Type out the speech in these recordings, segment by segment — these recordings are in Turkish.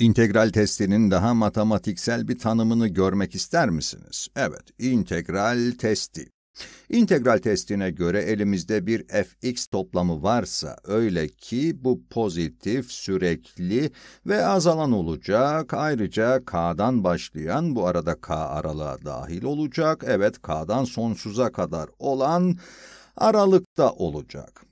İntegral testinin daha matematiksel bir tanımını görmek ister misiniz? Evet, integral testi. İntegral testine göre elimizde bir fx toplamı varsa öyle ki bu pozitif, sürekli ve azalan olacak. Ayrıca k'dan başlayan bu arada k aralığa dahil olacak. Evet k'dan sonsuza kadar olan aralıkta olacak.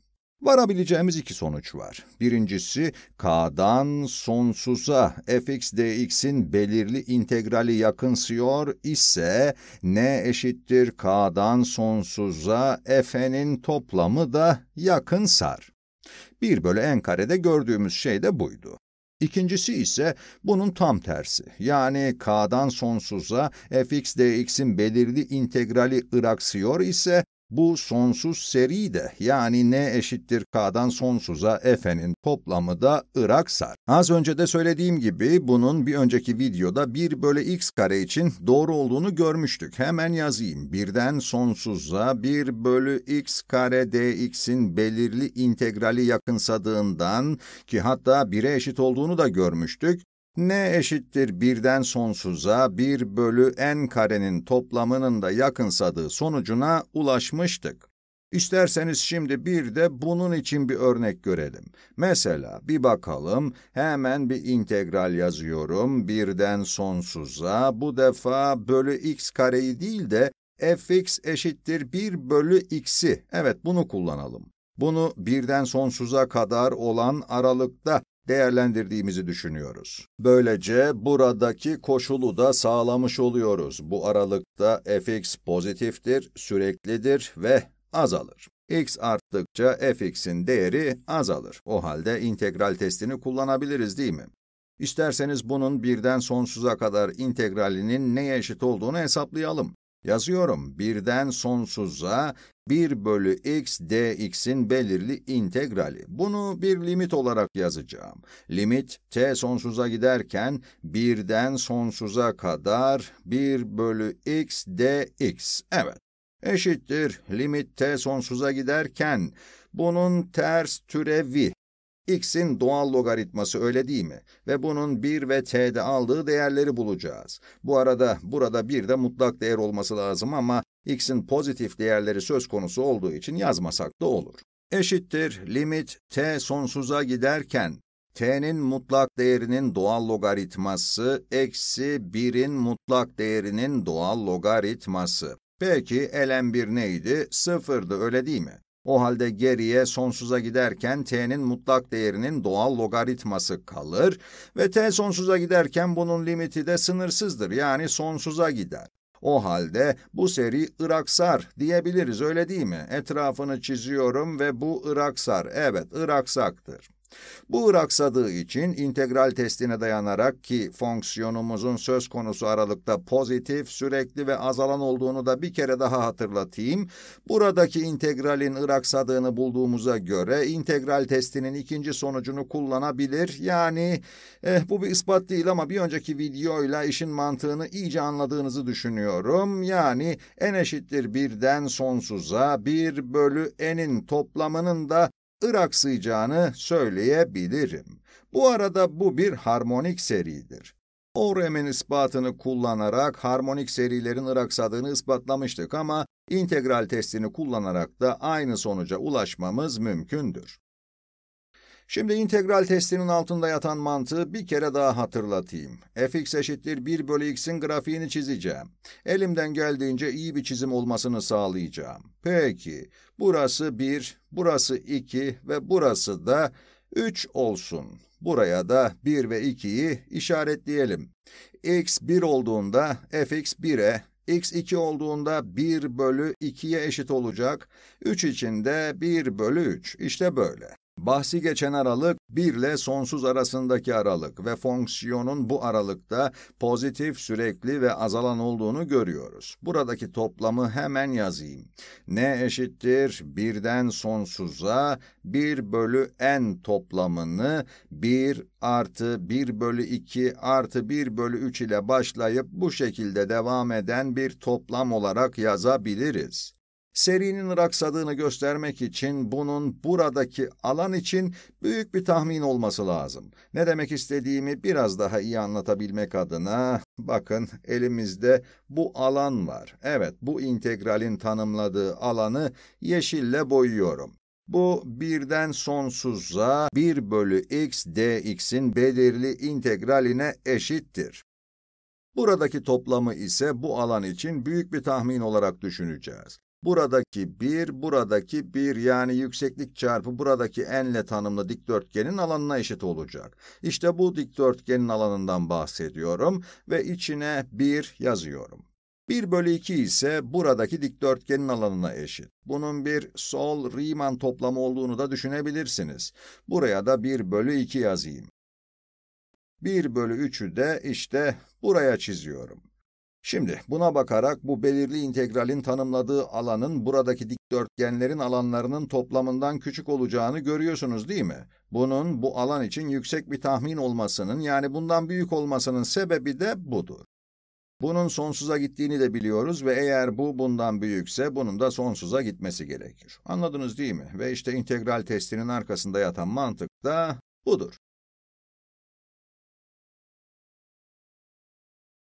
Varabileceğimiz iki sonuç var. Birincisi, k'dan sonsuza fx dx'in belirli integrali yakınsıyor ise n eşittir k'dan sonsuza f'nin toplamı da yakınsar. 1 bölü n karede gördüğümüz şey de buydu. İkincisi ise bunun tam tersi. Yani k'dan sonsuza fx dx'in belirli integrali ıraksıyor ise bu sonsuz seri de yani n eşittir k'dan sonsuza f'nin toplamı da Irak sar. Az önce de söylediğim gibi bunun bir önceki videoda 1 bölü x kare için doğru olduğunu görmüştük. Hemen yazayım. Birden sonsuza 1 bölü x kare dx'in belirli integrali yakınsadığından ki hatta 1'e eşit olduğunu da görmüştük n eşittir birden sonsuza 1 bölü n karenin toplamının da yakınsadığı sonucuna ulaşmıştık. İsterseniz şimdi bir de bunun için bir örnek görelim. Mesela bir bakalım, hemen bir integral yazıyorum, birden sonsuza, bu defa bölü x kareyi değil de fx eşittir 1 bölü x'i, evet bunu kullanalım. Bunu birden sonsuza kadar olan aralıkta değerlendirdiğimizi düşünüyoruz. Böylece buradaki koşulu da sağlamış oluyoruz. Bu aralıkta fx pozitiftir, süreklidir ve azalır. x arttıkça fx'in değeri azalır. O halde integral testini kullanabiliriz değil mi? İsterseniz bunun birden sonsuza kadar integralinin neye eşit olduğunu hesaplayalım. Yazıyorum birden sonsuza 1 bölü x dx'in belirli integrali. Bunu bir limit olarak yazacağım. Limit t sonsuza giderken birden sonsuza kadar 1 bölü x dx. Evet eşittir limit t sonsuza giderken bunun ters türevi x'in doğal logaritması öyle değil mi? Ve bunun 1 ve t'de aldığı değerleri bulacağız. Bu arada burada 1 de mutlak değer olması lazım ama x'in pozitif değerleri söz konusu olduğu için yazmasak da olur. Eşittir limit t sonsuza giderken t'nin mutlak değerinin doğal logaritması eksi 1'in mutlak değerinin doğal logaritması. Peki ln1 neydi? Sıfırdı öyle değil mi? O halde geriye sonsuza giderken t'nin mutlak değerinin doğal logaritması kalır ve t sonsuza giderken bunun limiti de sınırsızdır yani sonsuza gider. O halde bu seri Iraksar diyebiliriz öyle değil mi? Etrafını çiziyorum ve bu Iraksar. Evet Iraksaktır. Bu raksadığı için integral testine dayanarak ki fonksiyonumuzun söz konusu aralıkta pozitif, sürekli ve azalan olduğunu da bir kere daha hatırlatayım. Buradaki integralin ıraksadığını bulduğumuza göre integral testinin ikinci sonucunu kullanabilir. Yani eh, bu bir ispat değil ama bir önceki videoyla işin mantığını iyice anladığınızı düşünüyorum. Yani n eşittir birden sonsuza 1 bölü n'in toplamının da Irak sıcağını söyleyebilirim. Bu arada bu bir harmonik seridir. Orem'in ispatını kullanarak harmonik serilerin Iraksadığını ispatlamıştık ama integral testini kullanarak da aynı sonuca ulaşmamız mümkündür. Şimdi integral testinin altında yatan mantığı bir kere daha hatırlatayım. fx eşittir 1 bölü x'in grafiğini çizeceğim. Elimden geldiğince iyi bir çizim olmasını sağlayacağım. Peki, burası 1, burası 2 ve burası da 3 olsun. Buraya da 1 ve 2'yi işaretleyelim. x 1 olduğunda fx 1'e, x2 olduğunda 1 bölü 2'ye eşit olacak, 3 için de 1 bölü 3. İşte böyle. Bahsi geçen aralık 1 ile sonsuz arasındaki aralık ve fonksiyonun bu aralıkta pozitif, sürekli ve azalan olduğunu görüyoruz. Buradaki toplamı hemen yazayım. n eşittir 1'den sonsuza 1 bölü n toplamını 1 artı 1 bölü 2 artı 1 bölü 3 ile başlayıp bu şekilde devam eden bir toplam olarak yazabiliriz serinin raksadığını göstermek için bunun buradaki alan için büyük bir tahmin olması lazım. Ne demek istediğimi biraz daha iyi anlatabilmek adına bakın elimizde bu alan var. Evet bu integralin tanımladığı alanı yeşille boyuyorum. Bu birden sonsuza 1 bölü x dx'in belirli integraline eşittir. Buradaki toplamı ise bu alan için büyük bir tahmin olarak düşüneceğiz. Buradaki 1, buradaki 1 yani yükseklik çarpı buradaki enle tanımlı dikdörtgenin alanına eşit olacak. İşte bu dikdörtgenin alanından bahsediyorum ve içine 1 yazıyorum. 1 bölü 2 ise buradaki dikdörtgenin alanına eşit. Bunun bir sol-Riemann toplamı olduğunu da düşünebilirsiniz. Buraya da 1 bölü 2 yazayım. 1 bölü 3'ü de işte buraya çiziyorum. Şimdi buna bakarak bu belirli integralin tanımladığı alanın buradaki dikdörtgenlerin alanlarının toplamından küçük olacağını görüyorsunuz değil mi? Bunun bu alan için yüksek bir tahmin olmasının yani bundan büyük olmasının sebebi de budur. Bunun sonsuza gittiğini de biliyoruz ve eğer bu bundan büyükse bunun da sonsuza gitmesi gerekir. Anladınız değil mi? Ve işte integral testinin arkasında yatan mantık da budur.